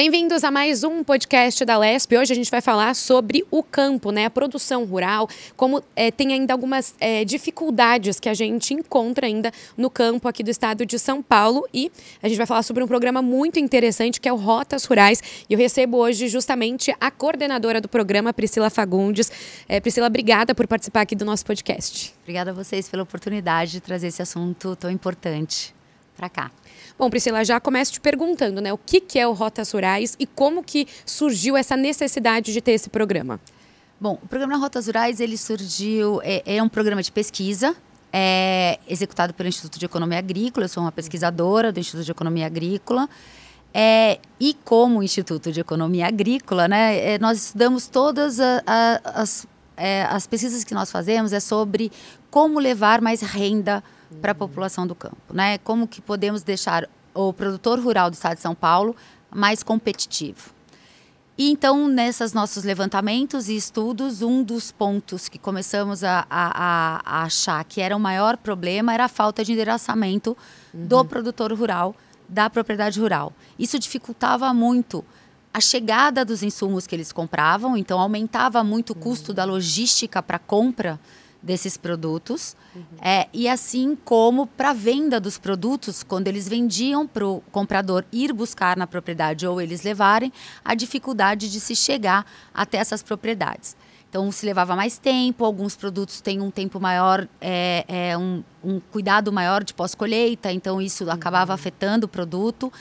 Bem-vindos a mais um podcast da LESP. Hoje a gente vai falar sobre o campo, né? A produção rural, como é, tem ainda algumas é, dificuldades que a gente encontra ainda no campo aqui do estado de São Paulo. E a gente vai falar sobre um programa muito interessante que é o Rotas Rurais. E eu recebo hoje justamente a coordenadora do programa, Priscila Fagundes. É, Priscila, obrigada por participar aqui do nosso podcast. Obrigada a vocês pela oportunidade de trazer esse assunto tão importante para cá. Bom, Priscila, já começo te perguntando, né, o que, que é o Rotas Rurais e como que surgiu essa necessidade de ter esse programa? Bom, o programa Rotas Rurais, ele surgiu, é, é um programa de pesquisa, é executado pelo Instituto de Economia Agrícola, eu sou uma pesquisadora do Instituto de Economia Agrícola, é, e como Instituto de Economia Agrícola, né, é, nós estudamos todas a, a, as, é, as pesquisas que nós fazemos é sobre como levar mais renda para uhum. para a população do campo, né? Como que podemos deixar o produtor rural do estado de São Paulo mais competitivo? E então, nesses nossos levantamentos e estudos, um dos pontos que começamos a, a, a achar que era o maior problema era a falta de endereçamento uhum. do produtor rural, da propriedade rural. Isso dificultava muito a chegada dos insumos que eles compravam, então aumentava muito o custo uhum. da logística para compra desses produtos uhum. é, e assim como para venda dos produtos quando eles vendiam para o comprador ir buscar na propriedade ou eles levarem a dificuldade de se chegar até essas propriedades então se levava mais tempo alguns produtos têm um tempo maior é, é um, um, cuidado maior de pós colheita então isso uhum. acabava afetando o produto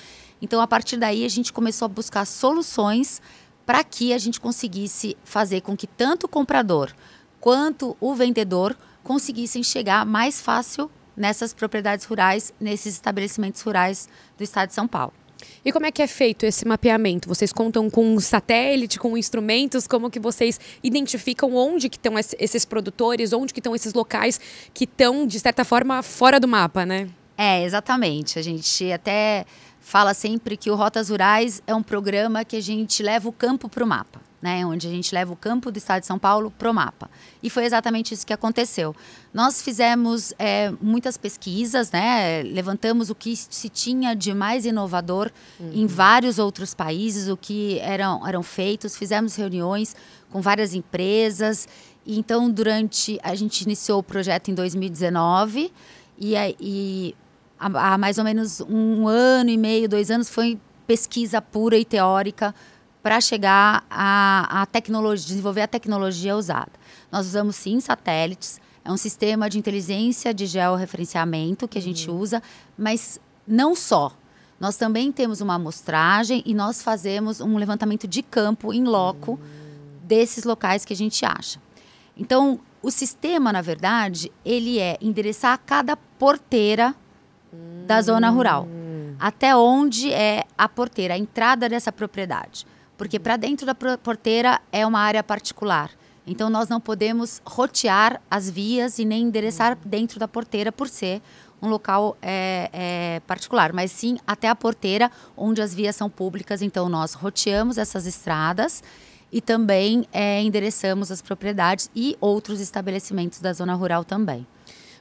então a partir daí a gente começou a buscar soluções para que a gente conseguisse fazer com que tanto o comprador quanto o vendedor conseguissem chegar mais fácil nessas propriedades rurais, nesses estabelecimentos rurais do estado de São Paulo. E como é que é feito esse mapeamento? Vocês contam com um satélite, com instrumentos? Como que vocês identificam onde que estão esses produtores, onde que estão esses locais que estão, de certa forma, fora do mapa, né? É, exatamente. A gente até fala sempre que o Rotas Rurais é um programa que a gente leva o campo para o mapa né, onde a gente leva o campo do estado de São Paulo para o mapa. E foi exatamente isso que aconteceu. Nós fizemos é, muitas pesquisas, né, levantamos o que se tinha de mais inovador uhum. em vários outros países, o que eram, eram feitos, fizemos reuniões com várias empresas. E então, durante. A gente iniciou o projeto em 2019 e, e há, há mais ou menos um ano e meio, dois anos, foi pesquisa pura e teórica para chegar a a tecnologia, desenvolver a tecnologia usada. Nós usamos sim satélites, é um sistema de inteligência de georreferenciamento que a gente uhum. usa, mas não só. Nós também temos uma amostragem e nós fazemos um levantamento de campo em loco uhum. desses locais que a gente acha. Então, o sistema, na verdade, ele é endereçar a cada porteira da zona rural. Hum. Até onde é a porteira, a entrada dessa propriedade. Porque para dentro da porteira é uma área particular. Então nós não podemos rotear as vias e nem endereçar uhum. dentro da porteira por ser um local é, é, particular, mas sim até a porteira onde as vias são públicas. Então nós roteamos essas estradas e também é, endereçamos as propriedades e outros estabelecimentos da zona rural também.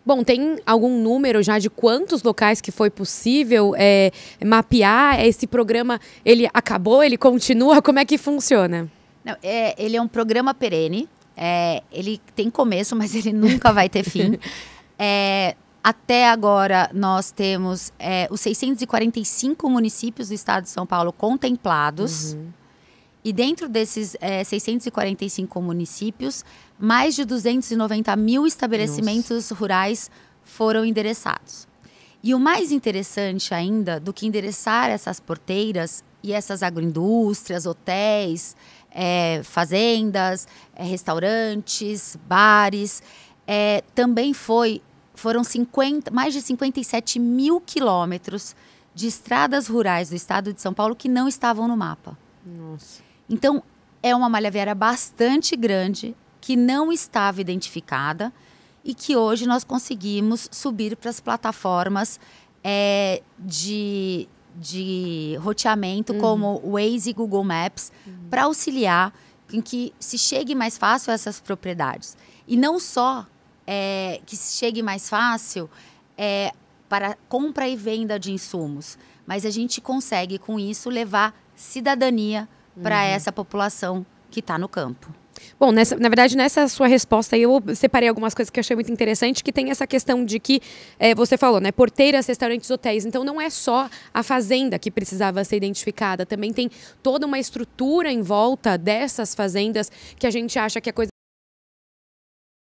Bom, tem algum número já de quantos locais que foi possível é, mapear? Esse programa, ele acabou, ele continua? Como é que funciona? Não, é, ele é um programa perene. É, ele tem começo, mas ele nunca vai ter fim. É, até agora, nós temos é, os 645 municípios do estado de São Paulo contemplados. Uhum. E dentro desses é, eh, 645 municípios, mais de 290 mil estabelecimentos Nossa. rurais foram endereçados. E o mais interessante ainda do que endereçar essas porteiras e essas agroindústrias, hotéis, é, fazendas, é, restaurantes, bares, é, também foi foram 50, mais de 57 mil quilômetros de estradas rurais do estado de São Paulo que não estavam no mapa. Nossa. Então, é uma malha viária bastante grande que não estava identificada e que hoje nós conseguimos subir para as plataformas é, de, de roteamento uhum. como Waze e Google Maps uhum. para auxiliar em que se chegue mais fácil a essas propriedades. E não só é, que se chegue mais fácil é, para compra e venda de insumos, mas a gente consegue com isso levar cidadania para uhum. essa população que está no campo. Bom, nessa, na verdade, nessa sua resposta aí, eu separei algumas coisas que eu achei muito interessante, que tem essa questão de que é, você falou, né? Porteiras, restaurantes, hotéis. Então, não é só a fazenda que precisava ser identificada, também tem toda uma estrutura em volta dessas fazendas que a gente acha que é coisa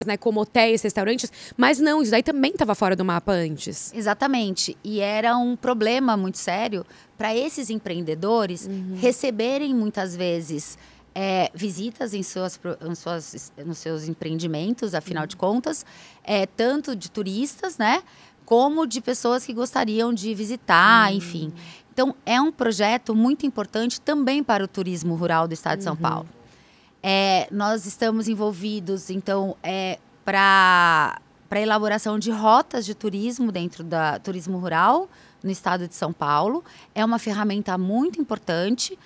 né, como hotéis, restaurantes, mas não, isso daí também estava fora do mapa antes. Exatamente, e era um problema muito sério para esses empreendedores uhum. receberem muitas vezes é, visitas em suas, em suas, nos seus empreendimentos, afinal uhum. de contas, é, tanto de turistas, né, como de pessoas que gostariam de visitar, uhum. enfim. Então, é um projeto muito importante também para o turismo rural do estado de São uhum. Paulo. É, nós estamos envolvidos, então, é, para para elaboração de rotas de turismo dentro da turismo rural no estado de São Paulo. É uma ferramenta muito importante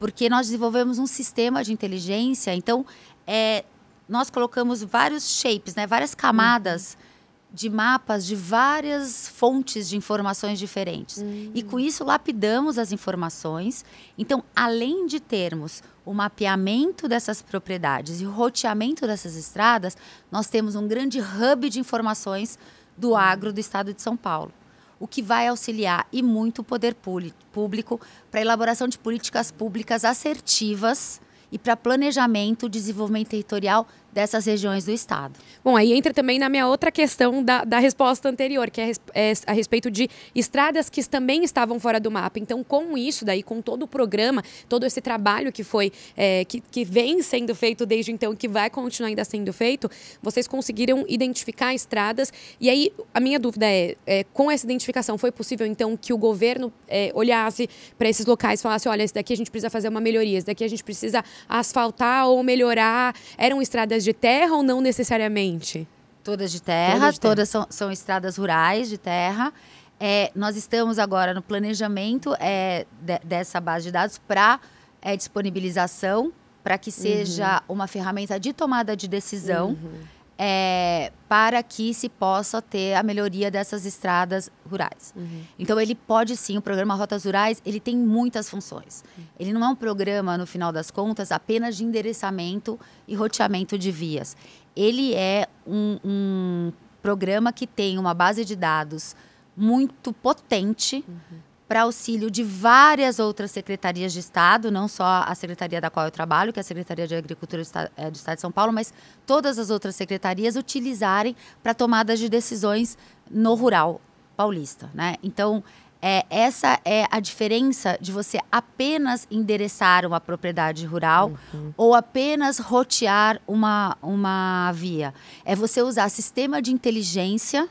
porque nós desenvolvemos um sistema de inteligência. Então, é, nós colocamos vários shapes, né, várias camadas. Uhum de mapas de várias fontes de informações diferentes. Uhum. E hum. com isso lapidamos as informações. Então, além de termos o mapeamento dessas propriedades e o roteamento dessas estradas, nós temos um grande hub de informações do hum. agro do estado de São Paulo. O que vai auxiliar e muito o poder público para a elaboração de políticas públicas assertivas e para planejamento, desenvolvimento territorial dessas regiões do estado. Bom, aí entra também na minha outra questão da, da resposta anterior, que é, é, a respeito de estradas que também estavam fora do mapa. Então, com isso daí, com todo o programa, todo esse trabalho que foi, é, que, que vem sendo feito desde então, e que vai continuar ainda sendo feito, vocês conseguiram identificar estradas. E aí, a minha dúvida é, é com essa identificação, foi possível então que o governo é, olhasse para esses locais e falasse, olha, esse daqui a gente precisa fazer uma melhoria, esse daqui a gente precisa asfaltar ou melhorar. Eram estradas estradas de terra ou não necessariamente? Todas de terra, todas, de terra. todas são, são estradas rurais de terra. É, nós estamos agora no planejamento é, de, dessa base de dados para é, disponibilização, para que seja uhum. uma ferramenta de tomada de decisão. Uhum é, para que se possa ter a melhoria dessas estradas rurais. Uhum. Então ele pode sim, o programa Rotas Rurais, ele tem muitas funções. Uhum. Ele não é um programa, no final das contas, apenas de endereçamento e roteamento de vias. Ele é um, um programa que tem uma base de dados muito potente, uhum para auxílio de várias outras secretarias de Estado, não só a secretaria da qual eu trabalho, que é a Secretaria de Agricultura do Estado, é, eh, do Estado de São Paulo, mas todas as outras secretarias utilizarem para tomadas de decisões no rural paulista. Né? Então, é, essa é a diferença de você apenas endereçar uma propriedade rural uhum. ou apenas rotear uma, uma via. É você usar sistema de inteligência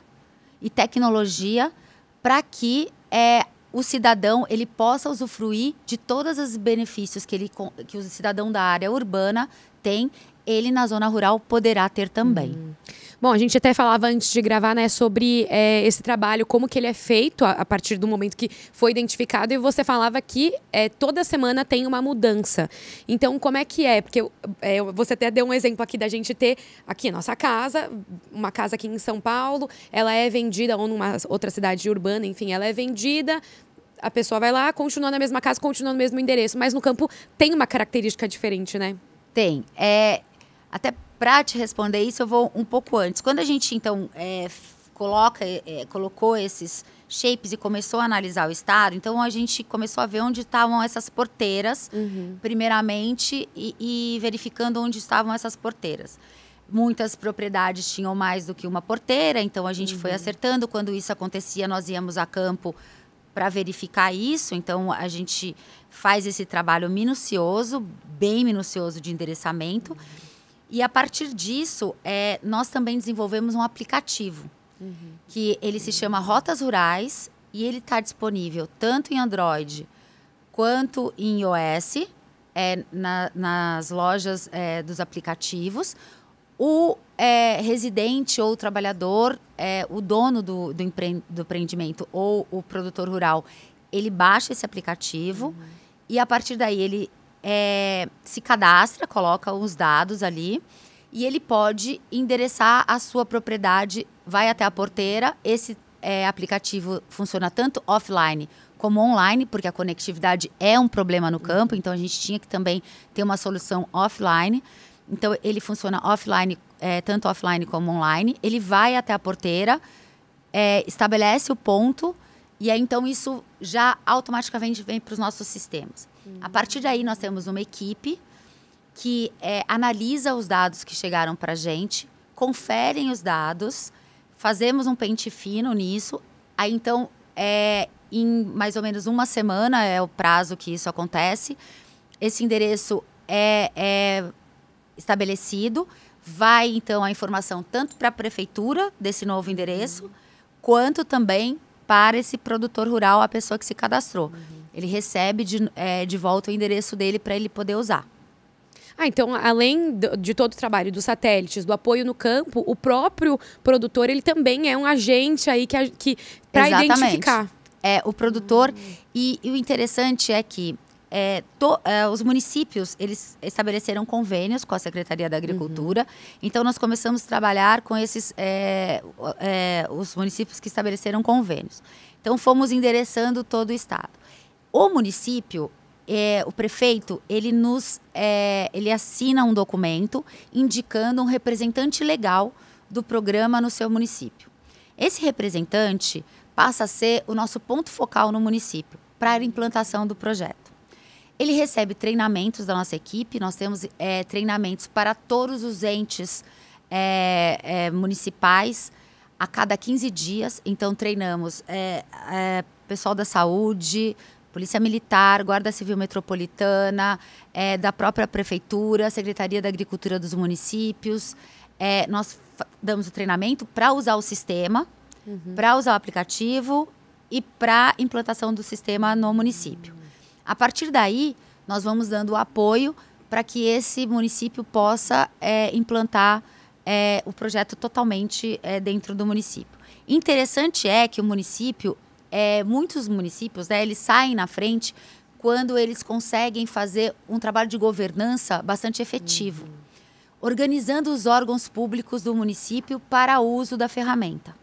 e tecnologia para que é, o cidadão ele possa usufruir de todos os benefícios que, ele, que o cidadão da área urbana tem, ele na zona rural poderá ter também. Uhum. Bom, a gente até falava antes de gravar, né, sobre é, esse trabalho, como que ele é feito a, a, partir do momento que foi identificado, e você falava que é, toda semana tem uma mudança. Então, como é que é? Porque é, você até deu um exemplo aqui da gente ter aqui a nossa casa, uma casa aqui em São Paulo, ela é vendida, ou numa outra cidade urbana, enfim, ela é vendida, a pessoa vai lá, continua na mesma casa, continua no mesmo endereço, mas no campo tem uma característica diferente, né? Tem. É, até para te responder isso, eu vou um pouco antes. Quando a gente, então, é, coloca, é, colocou esses shapes e começou a analisar o estado, então a gente começou a ver onde estavam essas porteiras, uhum. primeiramente, e, e verificando onde estavam essas porteiras muitas propriedades tinham mais do que uma porteira, então a gente uhum. foi acertando. Quando isso acontecia, nós íamos a campo para verificar isso. Então a gente faz esse trabalho minucioso, bem minucioso de endereçamento. Uhum. E a partir disso, é, nós também desenvolvemos um aplicativo, uhum. que ele se chama Rotas Rurais e ele está disponível tanto em Android quanto em iOS, é, na, nas lojas é, dos aplicativos. O é, residente ou o trabalhador, é, o dono do, do, empre, do, empreendimento ou o produtor rural, ele baixa esse aplicativo uhum. e a partir daí ele é, se cadastra, coloca os dados ali e ele pode endereçar a sua propriedade, vai até a porteira. Esse é, aplicativo funciona tanto offline como online, porque a conectividade é um problema no campo, então a gente tinha que também ter uma solução offline. Então ele funciona offline, é, tanto offline como online. Ele vai até a porteira, é, estabelece o ponto e aí, então, isso já automaticamente vem para os nossos sistemas. Uhum. A partir daí, nós temos uma equipe que é, analisa os dados que chegaram para a gente, conferem os dados, fazemos um pente fino nisso. Aí, então, é, em mais ou menos uma semana é o prazo que isso acontece. Esse endereço é, é estabelecido, vai então a informação tanto para a prefeitura desse novo uhum. endereço, uhum. quanto também para esse produtor rural, a pessoa que se cadastrou. Uhum. Ele recebe de, é, de volta o endereço dele para ele poder usar. Ah, então, além de todo o trabalho dos satélites, do apoio no campo, o próprio produtor ele também é um agente aí que, que para identificar. É, o produtor. Hum. E, e, o interessante é que é, to, é, os municípios eles estabeleceram convênios com a Secretaria da Agricultura. Uhum. Então nós começamos a trabalhar com esses é, é os municípios que estabeleceram convênios. Então fomos endereçando todo o estado. O município é, o prefeito ele nos é, ele assina um documento indicando um representante legal do programa no seu município. Esse representante passa a ser o nosso ponto focal no município para a implantação do projeto. Ele recebe treinamentos da nossa equipe, nós temos é, treinamentos para todos os entes é, é, municipais a cada 15 dias. Então, treinamos é, é, pessoal da saúde, Polícia Militar, Guarda Civil Metropolitana, é, da própria Prefeitura, Secretaria da Agricultura dos Municípios. É, nós damos o treinamento para usar o sistema, uhum. para usar o aplicativo e para implantação do sistema no município. A partir daí, nós vamos dando apoio para que esse município possa é, implantar é, o projeto totalmente é, dentro do município. Interessante é que o município, é, muitos municípios, né, eles saem na frente quando eles conseguem fazer um trabalho de governança bastante efetivo, uhum. organizando os órgãos públicos do município para uso da ferramenta.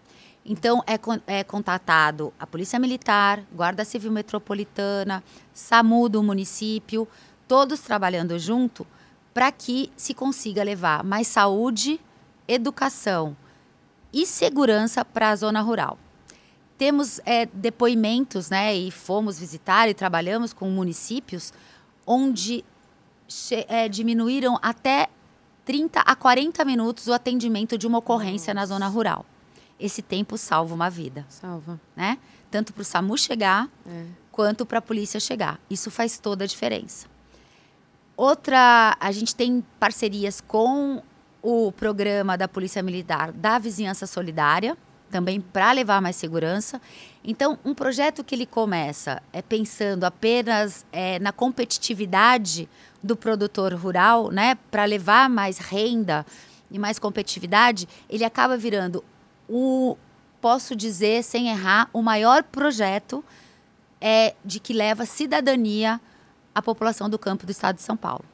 Então, é, é contatado a Polícia Militar, Guarda Civil Metropolitana, SAMU do município, todos trabalhando junto para que se consiga levar mais saúde, educação e segurança para a zona rural. Temos é, depoimentos, né, e fomos visitar e trabalhamos com municípios onde é, diminuíram até 30 a 40 minutos o atendimento de uma ocorrência Nossa. na zona rural esse tempo salva uma vida. Salva. Né? Tanto para o SAMU chegar, é. quanto para a polícia chegar. Isso faz toda a diferença. Outra, a gente tem parcerias com o programa da Polícia Militar da Vizinhança Solidária, também para levar mais segurança. Então, um projeto que ele começa é pensando apenas é, na competitividade do produtor rural, né, para levar mais renda e mais competitividade, ele acaba virando o posso dizer sem errar, o maior projeto é de que leva cidadania à população do campo do estado de São Paulo.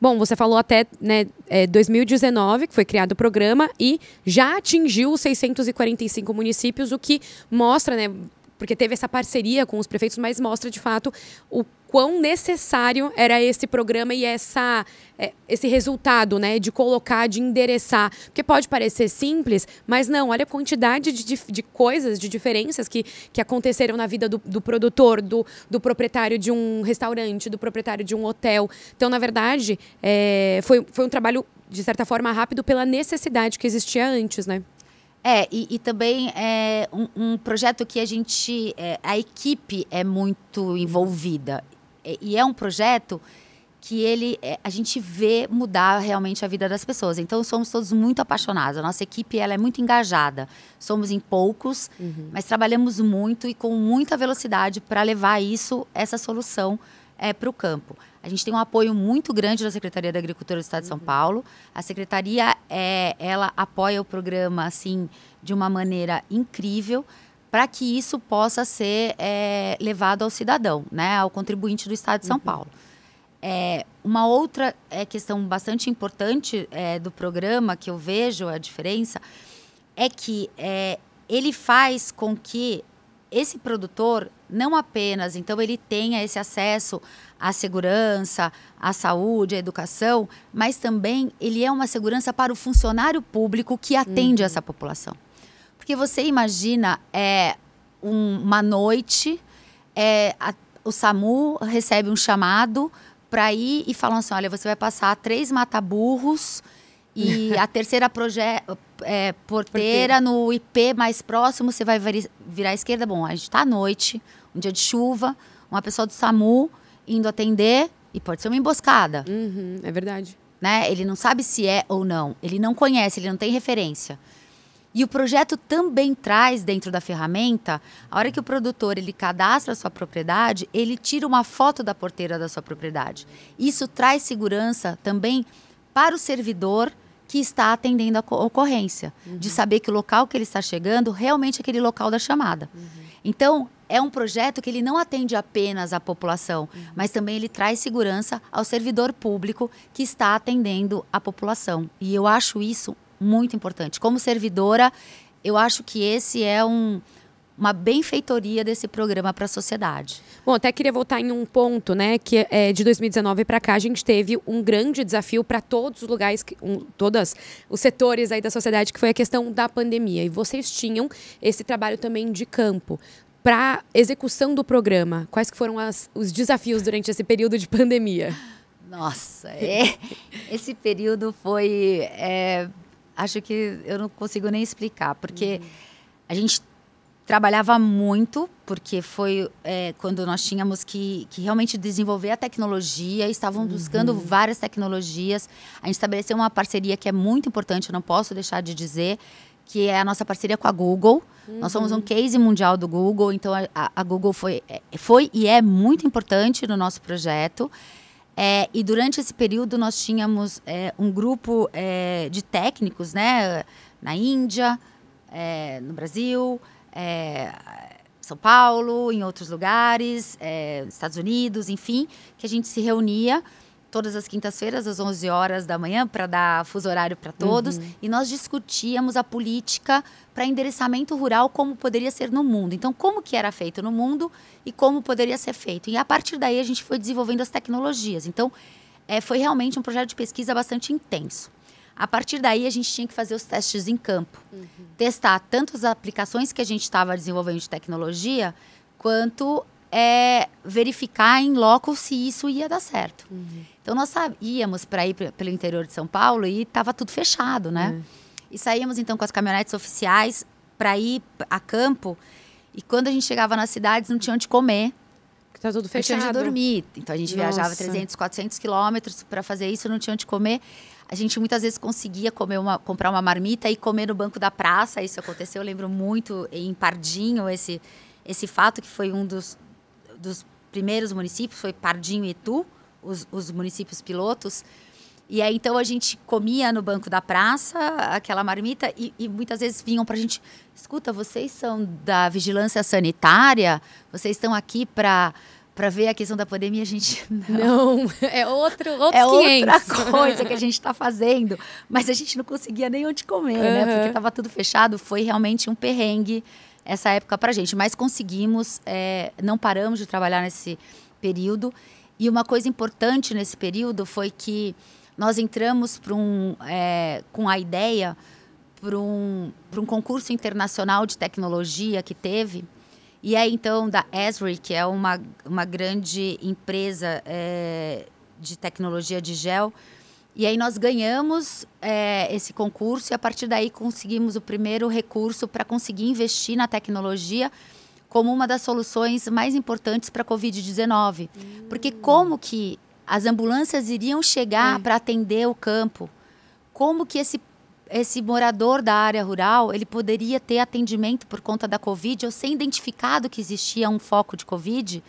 Bom, você falou até né, 2019 é, que foi criado o programa e já atingiu 645 municípios, o que mostra, né, porque teve essa parceria com os prefeitos, mas mostra de fato o quão necessário era esse programa e essa, é, esse resultado, né, de colocar, de endereçar. Porque pode parecer simples, mas não, olha a quantidade de, de coisas, de diferenças que, que aconteceram na vida do, do produtor, do, do proprietário de um restaurante, do proprietário de um hotel. Então, na verdade, é, foi, foi um trabalho, de certa forma, rápido pela necessidade que existia antes, né? É, e, e, também é um, um, projeto que a gente. É, a equipe é muito envolvida. É, e é um projeto que ele é, a gente vê mudar realmente a vida das pessoas. Então somos todos muito apaixonados. A nossa equipe ela é muito engajada. Somos em poucos, uhum. mas trabalhamos muito e com muita velocidade para levar isso, essa solução é, para o campo. A gente tem um apoio muito grande da Secretaria da Agricultura do Estado uhum. de São uhum. Paulo. A secretaria é, ela apoia o programa assim de uma maneira incrível para que isso possa ser é, levado ao cidadão, né, ao contribuinte do Estado de São uhum. Paulo. É, uma outra é, questão bastante importante é, do programa que eu vejo a diferença é que é, ele faz com que esse produtor não apenas então ele tenha esse acesso à segurança, à saúde, à educação, mas também ele é uma segurança para o funcionário público que atende uhum. essa população. Porque você imagina é, um, uma noite, é, a, o SAMU recebe um chamado para ir e falam assim: olha, você vai passar três mataburros e a terceira proje é, porteira, no IP mais próximo, você vai vir, virar à esquerda. Bom, a gente está à noite, um dia de chuva, uma pessoa do SAMU indo atender e pode ser uma emboscada. Uhum, é verdade. Né? Ele não sabe se é ou não. Ele não conhece, ele não tem referência. E o projeto também traz dentro da ferramenta, a hora que o produtor ele cadastra a sua propriedade, ele tira uma foto da porteira da sua propriedade. Isso traz segurança também para o servidor que está atendendo a ocorrência, uhum. de saber que o local que ele está chegando realmente é aquele local da chamada. Uhum. Então, é um projeto que ele não atende apenas à população, uhum. mas também ele traz segurança ao servidor público que está atendendo a população. E eu acho isso muito importante. Como servidora, eu acho que esse é um, uma benfeitoria desse programa para a sociedade. Bom, até queria voltar em um ponto, né, que é, de 2019 para cá a gente teve um grande desafio para todos os lugares, que, um, todas os setores aí da sociedade, que foi a questão da pandemia. E vocês tinham esse trabalho também de campo para execução do programa. Quais que foram as, os desafios durante esse período de pandemia? Nossa, é, esse período foi é acho que eu não consigo nem explicar, porque uhum. a gente trabalhava muito, porque foi é, quando nós tínhamos que, que, realmente desenvolver a tecnologia, estavam uhum. buscando uhum. várias tecnologias. A gente estabeleceu uma parceria que é muito importante, eu não posso deixar de dizer, que é a nossa parceria com a Google. Uhum. Nós somos um uhum. case mundial do Google, então a, a Google foi, é, foi e é muito importante no nosso projeto. É, e durante esse período nós tínhamos é, um grupo é, de técnicos, né? Na Índia, é, no Brasil, é, São Paulo, em outros lugares, é, Estados Unidos, enfim, que a gente se reunia todas as quintas-feiras às 11 horas da manhã para dar fuso horário para todos uhum. e nós discutíamos a política para endereçamento rural como poderia ser no mundo. Então, como que era feito no mundo e como poderia ser feito. E a partir daí a gente foi desenvolvendo as tecnologias. Então, é, foi realmente um projeto de pesquisa bastante intenso. A partir daí, a gente tinha que fazer os testes em campo. Uhum. Testar tanto as aplicações que a gente estava desenvolvendo de tecnologia, quanto é, verificar em loco se isso ia dar certo. Uhum. Então nós saíamos para ir pelo interior de São Paulo e estava tudo fechado, né? Uhum. E saíamos então com as caminhonetes oficiais para ir a campo. E quando a gente chegava nas cidades, não tinha onde comer. Porque tá tudo fechado. Não tinha onde dormir. Então a gente Nossa. viajava 300, 400 quilômetros para fazer isso, não tinha onde comer. A gente muitas vezes conseguia comer uma, comprar uma marmita e comer no banco da praça. Isso aconteceu, eu lembro muito em Pardinho, esse, esse fato que foi um dos, dos primeiros municípios, foi Pardinho e Itu os, os municípios pilotos. E aí, então, a gente comia no banco da praça aquela marmita e, e muitas vezes vinham para a gente: escuta, vocês são da vigilância sanitária? Vocês estão aqui para para ver a questão da pandemia, a gente não, não é outro, é 500. outra coisa que a gente está fazendo, mas a gente não conseguia nem onde comer, uhum. né? Porque estava tudo fechado, foi realmente um perrengue essa época para gente, mas conseguimos, é, não paramos de trabalhar nesse período e uma coisa importante nesse período foi que nós entramos um, é, com a ideia para um, um concurso internacional de tecnologia que teve. E é então, da Esri, que é uma, uma grande empresa é, de tecnologia de gel. E aí nós ganhamos é, esse concurso e, a partir daí, conseguimos o primeiro recurso para conseguir investir na tecnologia como uma das soluções mais importantes para a Covid-19. Hum. Porque como que as ambulâncias iriam chegar é. para atender o campo? Como que esse, esse morador da área rural ele poderia ter atendimento por conta da Covid ou ser identificado que existia um foco de Covid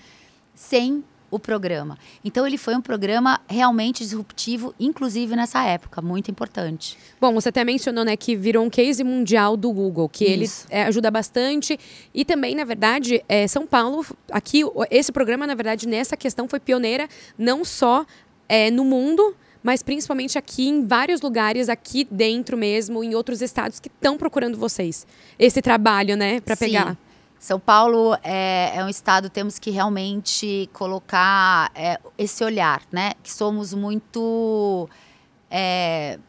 sem o programa. Então ele foi um programa realmente disruptivo, inclusive nessa época, muito importante. Bom, você até mencionou né, que virou um case mundial do Google, que ele é, ajuda bastante. E também, na verdade, é, São Paulo, aqui, esse programa, na verdade, nessa questão foi pioneira não só é, no mundo, mas principalmente aqui em vários lugares, aqui dentro mesmo, em outros estados que estão procurando vocês. Esse trabalho, né, para pegar. São Paulo é, é um estado, temos que realmente colocar é, esse olhar, né? Que somos muito. É,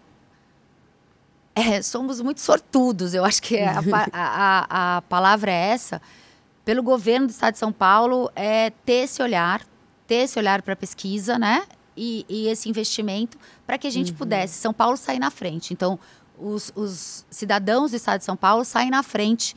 é somos muito sortudos, eu acho que é a, a, a, palavra é essa, pelo governo do estado de São Paulo, é ter esse olhar, ter esse olhar para pesquisa, né? E, e esse investimento para que a gente uhum. pudesse São Paulo sair na frente. Então, os, os cidadãos do estado de São Paulo saem na frente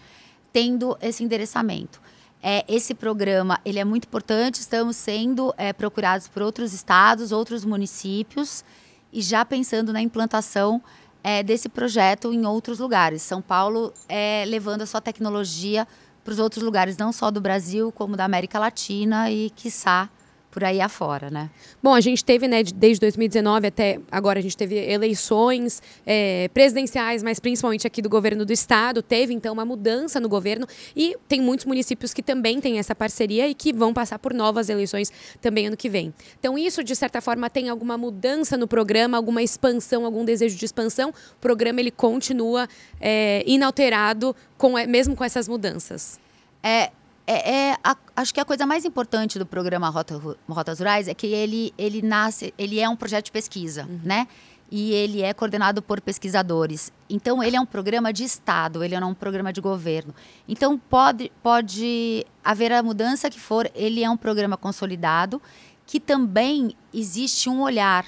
tendo esse endereçamento. É, esse programa ele é muito importante, estamos sendo é, procurados por outros estados, outros municípios, e já pensando na implantação é, desse projeto em outros lugares. São Paulo é, levando a sua tecnologia para os outros lugares, não só do Brasil, como da América Latina e, quiçá, por aí afora, né? Bom, a gente teve, né, desde 2019 até agora, a gente teve eleições é, presidenciais, mas principalmente aqui do governo do estado. Teve, então, uma mudança no governo e tem muitos municípios que também têm essa parceria e que vão passar por novas eleições também ano que vem. Então, isso, de certa forma, tem alguma mudança no programa, alguma expansão, algum desejo de expansão? O programa, ele continua é, inalterado, com, é, mesmo com essas mudanças? É, é, é a, acho que a coisa mais importante do programa Rota, Rotas Rurais é que ele, ele nasce, ele é um projeto de pesquisa, uhum. né? E ele é coordenado por pesquisadores. Então, ele é um programa de Estado, ele não é um programa de governo. Então, pode, pode haver a mudança que for, ele é um programa consolidado, que também existe um olhar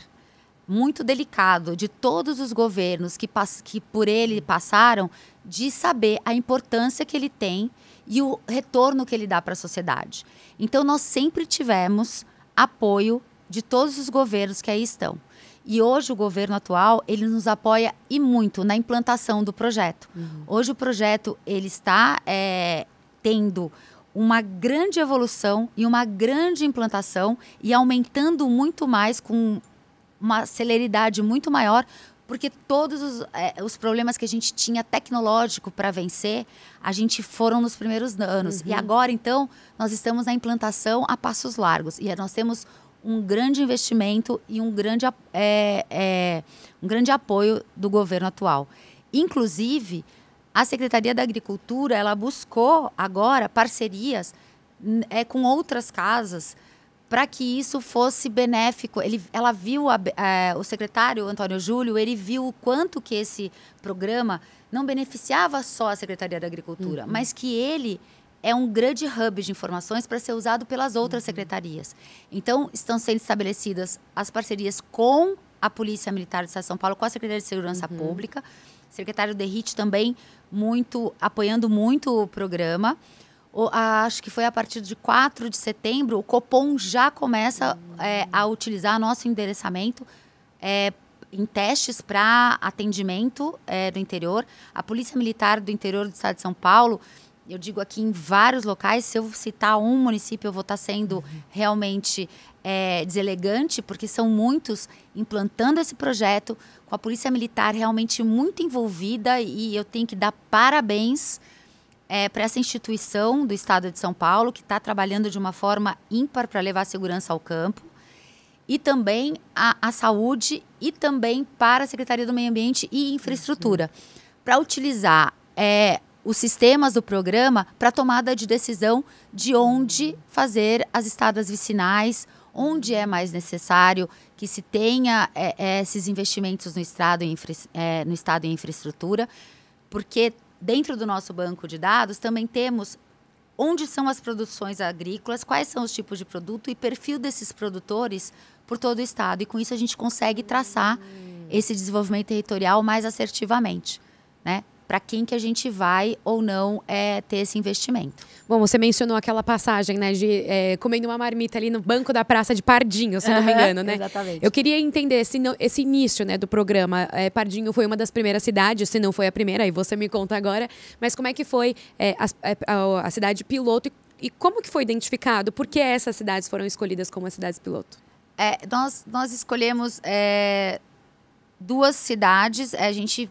muito delicado de todos os governos que, que por ele passaram, de saber a importância que ele tem e o retorno que ele dá para a sociedade. Então, nós sempre tivemos apoio de todos os governos que aí estão. E hoje o governo atual, ele nos apoia e muito na implantação do projeto. Uhum. Hoje o projeto, ele está é, tendo uma grande evolução e uma grande implantação e aumentando muito mais com uma celeridade muito maior porque todos os, é, os, problemas que a gente tinha tecnológico para vencer, a gente foram nos primeiros anos. Uhum. E agora, então, nós estamos na implantação a passos largos. E nós temos um grande investimento e um grande, é, é, um grande apoio do governo atual. Inclusive, a Secretaria da Agricultura, ela buscou agora parcerias com outras casas, para que isso fosse benéfico. Ele, ela viu, a, é, o secretário Antônio Júlio, ele viu o quanto que esse programa não beneficiava só a Secretaria da Agricultura, uhum. mas que ele é um grande hub de informações para ser usado pelas outras uhum. secretarias. Então, estão sendo estabelecidas as parcerias com a Polícia Militar de São Paulo, com a Secretaria de Segurança uhum. Pública, secretário Derrite também muito apoiando muito o programa a, acho que foi a partir de 4 de setembro, o Copom já começa é, a utilizar nosso endereçamento é, em testes para atendimento é, do interior. A Polícia Militar do interior do estado de São Paulo, eu digo aqui em vários locais, se eu citar um município, eu vou estar tá sendo realmente é, deselegante, porque são muitos implantando esse projeto, com a Polícia Militar realmente muito envolvida, e eu tenho que dar parabéns é, para essa instituição do Estado de São Paulo, que está trabalhando de uma forma ímpar para levar segurança ao campo, e também a, a, saúde, e também para a Secretaria do Meio Ambiente e Infraestrutura, para utilizar é, os sistemas do programa para tomada de decisão de onde fazer as estadas vicinais, onde é mais necessário que se tenha é, é esses investimentos no Estado, infra, é, no estado em infraestrutura, porque dentro do nosso banco de dados, também temos onde são as produções agrícolas, quais são os tipos de produto e perfil desses produtores por todo o estado. E com isso a gente consegue traçar hum. esse desenvolvimento territorial mais assertivamente, né? para quem que a gente vai ou não é, ter esse investimento. Bom, você mencionou aquela passagem, né, de é, comendo uma marmita ali no banco da Praça de Pardinho, se não me engano, né? Exatamente. Eu queria entender esse, esse início, né, do programa. É, Pardinho foi uma das primeiras cidades, se não foi a primeira, aí você me conta agora. Mas como é que foi é, a, é, a, a, cidade piloto e, e como que foi identificado? Por que essas cidades foram escolhidas como as cidades piloto? É, nós, nós escolhemos é, duas cidades. É, a gente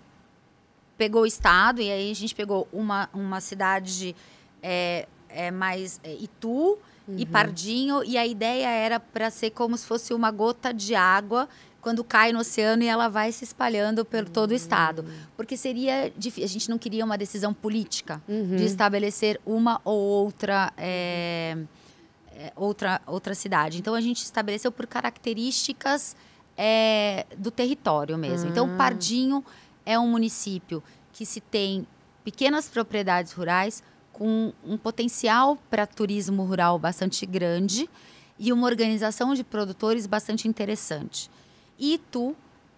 pegou o estado e aí a gente pegou uma, uma cidade é, é mais é, Itu uhum. e Pardinho e a ideia era para ser como se fosse uma gota de água quando cai no oceano e ela vai se espalhando por todo o estado. Hum. Porque seria difícil, a gente não queria uma decisão política uhum. de estabelecer uma ou outra, é, é, outra, outra cidade. Então a gente estabeleceu por características é, do território mesmo. Então hum. Pardinho é um município que se tem pequenas propriedades rurais com um potencial para turismo rural bastante grande e uma organização de produtores bastante interessante. Itu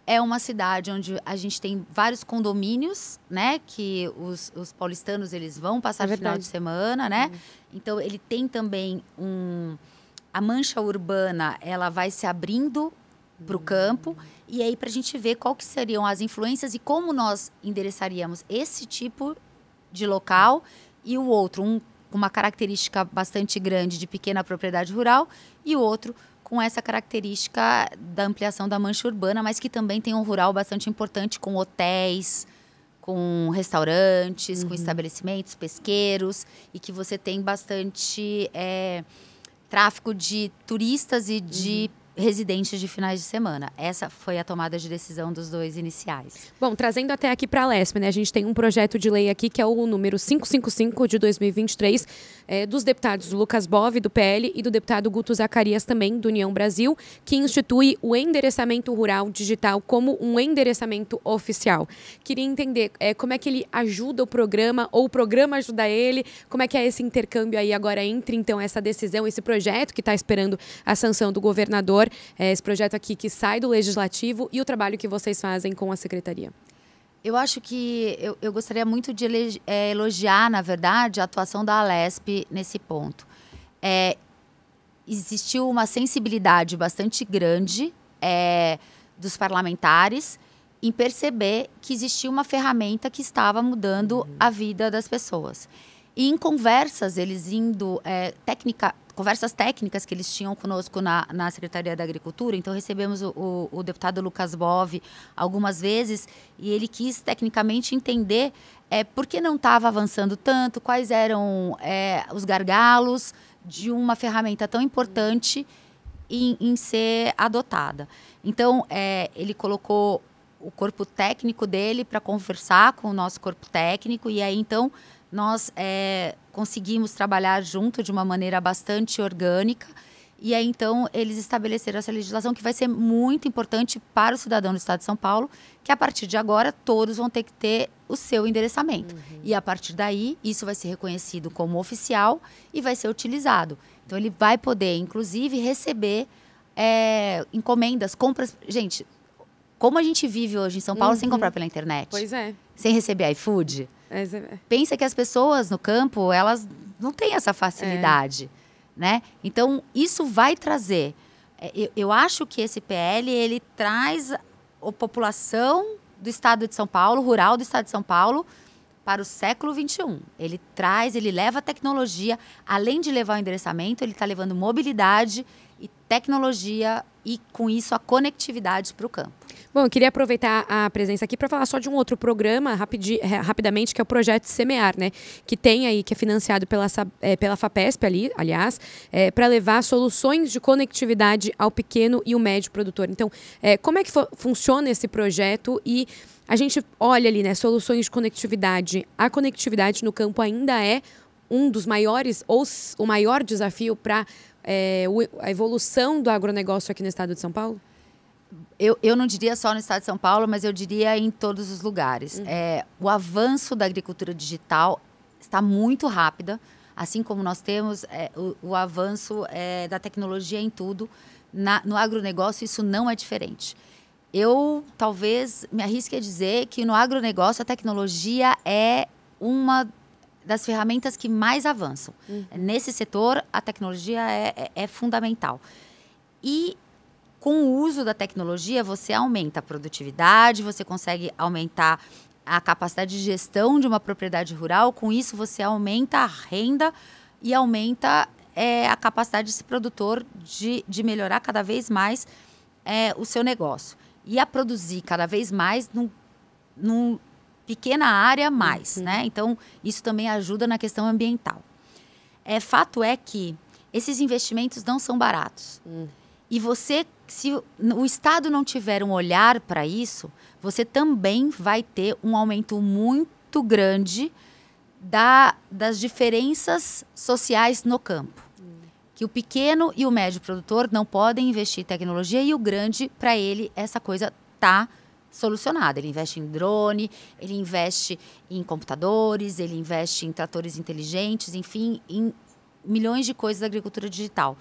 é uma cidade onde a gente tem vários condomínios, né? Que os, os paulistanos eles vão passar é final de semana, né? Uhum. Então ele tem também um a mancha urbana ela vai se abrindo para o campo e aí para a gente ver qual que seriam as influências e como nós endereçaríamos esse tipo de local e o outro, um com uma característica bastante grande de pequena propriedade rural e o outro com essa característica da ampliação da mancha urbana, mas que também tem um rural bastante importante com hotéis, com restaurantes, uhum. com estabelecimentos pesqueiros e que você tem bastante é, de turistas e de uhum residentes de finais de semana. Essa foi a tomada de decisão dos dois iniciais. Bom, trazendo até aqui para a LESP, né, a gente tem um projeto de lei aqui que é o número 555 de 2023, é, eh, dos deputados Lucas Bove, do PL, e do deputado Guto Zacarias, também, do União Brasil, que institui o endereçamento rural digital como um endereçamento oficial. Queria entender é, como é que ele ajuda o programa, ou o programa ajuda ele, como é que é esse intercâmbio aí agora entre, então, essa decisão, esse projeto que está esperando a sanção do governador maior é, esse projeto aqui que sai do legislativo e o trabalho que vocês fazem com a secretaria? Eu acho que eu, eu gostaria muito de é, elogiar, na verdade, a atuação da Alesp nesse ponto. É, existiu uma sensibilidade bastante grande é, dos parlamentares em perceber que existia uma ferramenta que estava mudando uhum. a vida das pessoas. E em conversas, eles indo é, técnica, conversas técnicas que eles tinham conosco na, na Secretaria da Agricultura. Então, recebemos o, o, o deputado Lucas Bove algumas vezes e ele quis tecnicamente entender é, por que não estava avançando tanto, quais eram é, os gargalos de uma ferramenta tão importante em, em ser adotada. Então, é, ele colocou o corpo técnico dele para conversar com o nosso corpo técnico e aí então nós é, conseguimos trabalhar junto de uma maneira bastante orgânica. E aí, então, eles estabeleceram essa legislação que vai ser muito importante para o cidadão do Estado de São Paulo, que a partir de agora todos vão ter que ter o seu endereçamento. Uhum. E a partir daí, isso vai ser reconhecido como oficial e vai ser utilizado. Então, ele vai poder, inclusive, receber é, encomendas, compras. Gente, como a gente vive hoje em São Paulo uhum. sem comprar pela internet? Pois é sem receber iFood. É, é, pensa que as pessoas no campo, elas não têm essa facilidade, é. né? Então, isso vai trazer. É, eu, eu, acho que esse PL, ele traz a população do estado de São Paulo, rural do estado de São Paulo, para o século XXI. Ele traz, ele leva a tecnologia, além de levar o endereçamento, ele está levando mobilidade e tecnologia e, com isso, a conectividade para o campo. Bom, eu queria aproveitar a presença aqui para falar só de um outro programa, rapidi, é, rapidamente, que é o Projeto Semear, né? Que tem aí, que é financiado pela, é, pela FAPESP, ali, aliás, é, para levar soluções de conectividade ao pequeno e o médio produtor. Então, é, como é que funciona esse projeto e a gente olha ali, né, soluções de conectividade. A conectividade no campo ainda é um dos maiores, ou o maior desafio para é, a evolução do agronegócio aqui no estado de São Paulo? Eu, eu não diria só no estado de São Paulo, mas eu diria em todos os lugares. Uhum. É, o avanço da agricultura digital está muito rápida, assim como nós temos é, o, o, avanço é, da tecnologia em tudo. Na, no agronegócio, isso não é diferente. Eu talvez me arrisque a dizer que no agronegócio a tecnologia é uma das ferramentas que mais avançam. Uhum. Nesse setor, a tecnologia é, é, é, fundamental. E com o uso da tecnologia, você aumenta a produtividade, você consegue aumentar a capacidade de gestão de uma propriedade rural, com isso, você aumenta a renda e aumenta é, a capacidade desse produtor de, de melhorar cada vez mais é, o seu negócio e a produzir cada vez mais num, num pequena área mais, uhum. né? Então, isso também ajuda na questão ambiental. É, fato é que esses investimentos não são baratos. Uhum. E você, se o Estado não tiver um olhar para isso, você também vai ter um aumento muito grande da, das diferenças sociais no campo. Hum. Que o pequeno e o médio produtor não podem investir em tecnologia e o grande, para ele, essa coisa tá solucionada. Ele investe em drone, ele investe em computadores, ele investe em tratores inteligentes, enfim, em milhões de coisas da agricultura digital.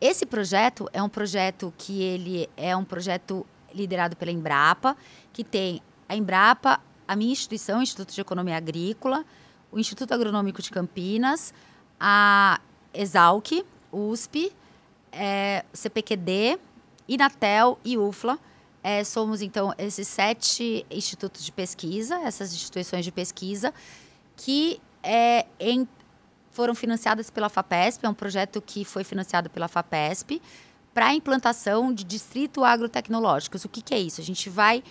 Esse projeto é um projeto que ele é um projeto liderado pela Embrapa, que tem a Embrapa, a minha instituição, o Instituto de Economia Agrícola, o Instituto Agronômico de Campinas, a Exalc, USP, é, CPQD, Inatel e UFLA é, somos, então, esses sete institutos de pesquisa, essas instituições de pesquisa, que é, em, foram financiadas pela FAPESP, é um projeto que foi financiado pela FAPESP, para a implantação de distrito agrotecnológicos. O que, que é isso? A gente vai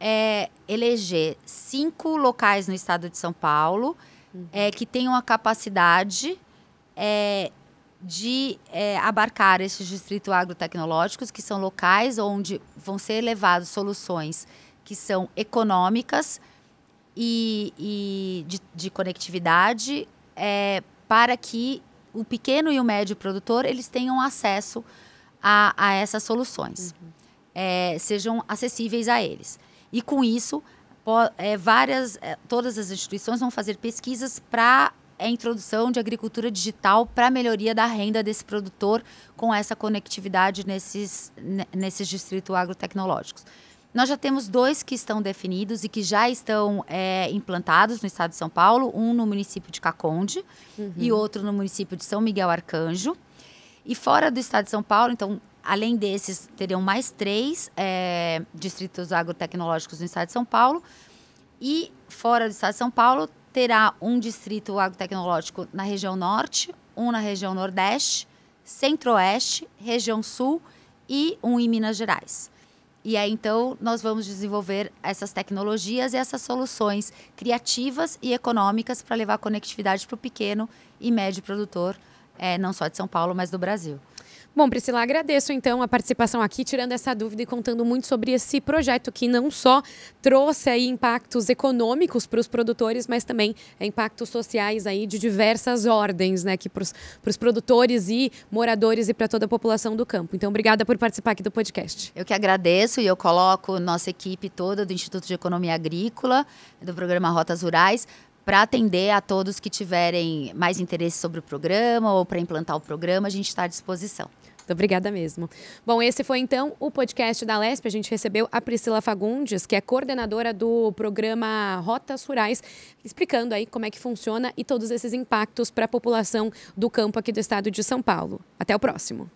é, eleger cinco locais no estado de São Paulo uhum. é, que tenham a capacidade é, de é, abarcar esses distritos agrotecnológicos, que são locais onde vão ser levadas soluções que são econômicas e, e de, de, conectividade é, para que o pequeno e o médio produtor eles tenham acesso a, a essas soluções, uhum. é, sejam acessíveis a eles. E com isso, po, é, várias, é, todas as instituições vão fazer pesquisas para é a introdução de agricultura digital para a melhoria da renda desse produtor com essa conectividade nesses, nesses distritos agrotecnológicos. Nós já temos dois que estão definidos e que já estão é, implantados no estado de São Paulo, um no município de Caconde uhum. e outro no município de São Miguel Arcanjo. E fora do estado de São Paulo, então, além desses, teriam mais três é, distritos agrotecnológicos no estado de São Paulo. E fora do estado de São Paulo, terá um distrito agrotecnológico na região norte, um na região nordeste, centro-oeste, região sul e um em Minas Gerais. E aí, então, nós vamos desenvolver essas tecnologias e essas soluções criativas e econômicas para levar conectividade para o pequeno e médio produtor, é, não só de São Paulo, mas do Brasil. Bom, Priscila, agradeço então a participação aqui, tirando essa dúvida e contando muito sobre esse projeto que não só trouxe aí impactos econômicos para os produtores, mas também impactos sociais aí de diversas ordens, né, que para os produtores e moradores e para toda a população do campo. Então, obrigada por participar aqui do podcast. Eu que agradeço e eu coloco nossa equipe toda do Instituto de Economia Agrícola, do programa Rotas Rurais, para atender a todos que tiverem mais interesse sobre o programa ou para implantar o programa, a gente está à disposição. Muito obrigada mesmo. Bom, esse foi então o podcast da Lesp. A gente recebeu a Priscila Fagundes, que é coordenadora do programa Rotas Rurais, explicando aí como é que funciona e todos esses impactos para a população do campo aqui do estado de São Paulo. Até o próximo.